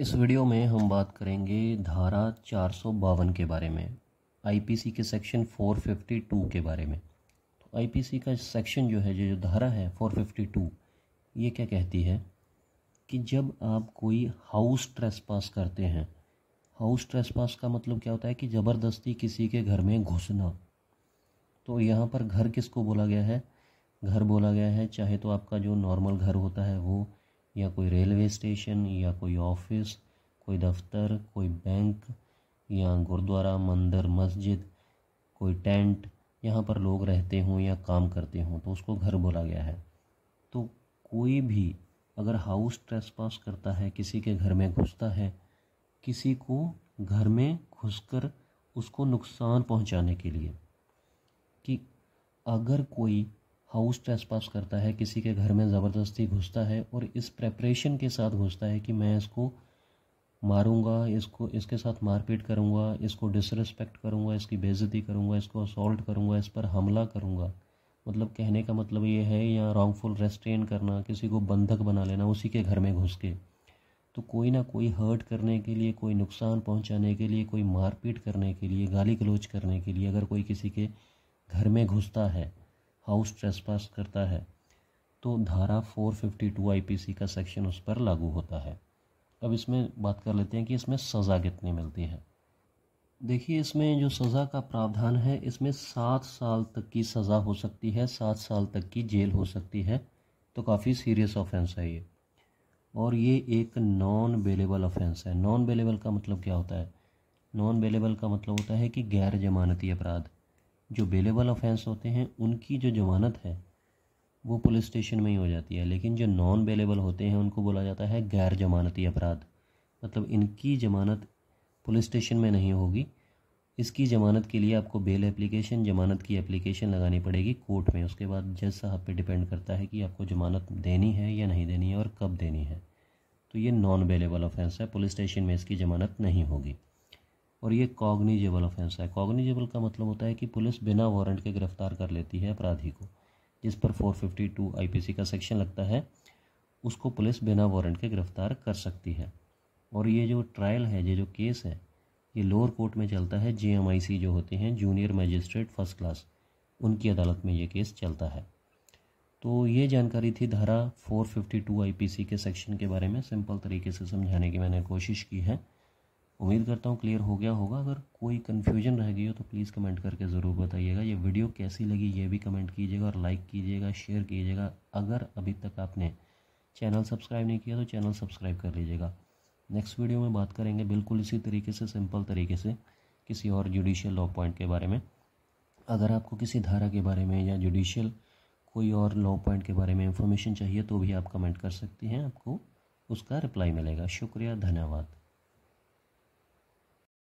इस वीडियो में हम बात करेंगे धारा चार के बारे में आईपीसी के सेक्शन 452 के बारे में तो आईपीसी का सेक्शन जो है जो धारा है 452 ये क्या कहती है कि जब आप कोई हाउस ट्रेसपास करते हैं हाउस ट्रेसपास का मतलब क्या होता है कि ज़बरदस्ती किसी के घर में घुसना तो यहाँ पर घर किसको बोला गया है घर बोला गया है चाहे तो आपका जो नॉर्मल घर होता है वो या कोई रेलवे स्टेशन या कोई ऑफिस कोई दफ्तर कोई बैंक या गुरुद्वारा मंदिर मस्जिद कोई टेंट यहाँ पर लोग रहते हों या काम करते हों तो उसको घर बोला गया है तो कोई भी अगर हाउस ट्रेस पास करता है किसी के घर में घुसता है किसी को घर में घुसकर उसको नुकसान पहुंचाने के लिए कि अगर कोई हाउस ट्रेसपास करता है किसी के घर में ज़बरदस्ती घुसता है और इस प्रेपरेशन के साथ घुसता है कि मैं इसको मारूंगा इसको इसके साथ मारपीट करूंगा इसको डिसरिस्पेक्ट करूंगा इसकी बेजती करूंगा इसको असोल्ट करूंगा इस पर हमला करूंगा मतलब कहने का मतलब ये है या रॉन्गफुल रेस्ट्रेन करना किसी को बंधक बना लेना उसी के घर में घुस के तो कोई ना कोई हर्ट करने के लिए कोई नुकसान पहुंचाने के लिए कोई मारपीट करने के लिए गाली गलोच करने के लिए अगर कोई किसी के घर में घुसता है हाउस ट्रेसपास करता है तो धारा 452 आईपीसी का सेक्शन उस पर लागू होता है अब इसमें बात कर लेते हैं कि इसमें सज़ा कितनी मिलती है देखिए इसमें जो सज़ा का प्रावधान है इसमें सात साल तक की सज़ा हो सकती है सात साल तक की जेल हो सकती है तो काफ़ी सीरियस ऑफेंस है ये और ये एक नॉन बेलेबल ऑफेंस है नॉन बेलेबल का मतलब क्या होता है नॉन बेलेबल का मतलब होता है कि गैर जमानती अपराध जो बेलेबल ऑफेंस होते हैं उनकी जो जमानत है वो पुलिस स्टेशन में ही हो जाती है लेकिन जो नॉन बेलेबल होते हैं उनको बोला जाता है गैर जमानती अपराध मतलब इनकी जमानत पुलिस स्टेशन में नहीं होगी इसकी ज़मानत के लिए आपको बेल एप्लीकेशन ज़मानत की एप्लीकेशन लगानी पड़ेगी कोर्ट में उसके बाद जज साहब पे डिपेंड करता है कि आपको ज़मानत देनी है या नहीं देनी है और कब देनी है तो ये नॉन बेलेबल ऑफेंस है पुलिस स्टेशन में इसकी ज़मानत नहीं होगी और ये कॉग्निजेबल ऑफेंस है कॉग्निजेबल का मतलब होता है कि पुलिस बिना वारंट के गिरफ्तार कर लेती है अपराधी को जिस पर 452 आईपीसी का सेक्शन लगता है उसको पुलिस बिना वारंट के गिरफ्तार कर सकती है और ये जो ट्रायल है ये जो केस है ये लोअर कोर्ट में चलता है जीएमआईसी जो होते हैं जूनियर मजिस्ट्रेट फर्स्ट क्लास उनकी अदालत में ये केस चलता है तो ये जानकारी थी धारा 452 आईपीसी के सेक्शन के बारे में सिंपल तरीके से समझाने की मैंने कोशिश की है उम्मीद करता हूँ क्लियर हो गया होगा अगर कोई कन्फ्यूजन रह गई हो तो प्लीज़ कमेंट करके ज़रूर बताइएगा ये वीडियो कैसी लगी ये भी कमेंट कीजिएगा और लाइक कीजिएगा शेयर कीजिएगा अगर अभी तक आपने चैनल सब्सक्राइब नहीं किया तो चैनल सब्सक्राइब कर लीजिएगा नेक्स्ट वीडियो में बात करेंगे बिल्कुल इसी तरीके से सिंपल तरीके से किसी और जुडिशियल लॉ पॉइंट के बारे में अगर आपको किसी धारा के बारे में या जुडिशियल कोई और लॉ पॉइंट के बारे में इंफॉर्मेशन चाहिए तो भी आप कमेंट कर सकती हैं आपको उसका रिप्लाई मिलेगा शुक्रिया धन्यवाद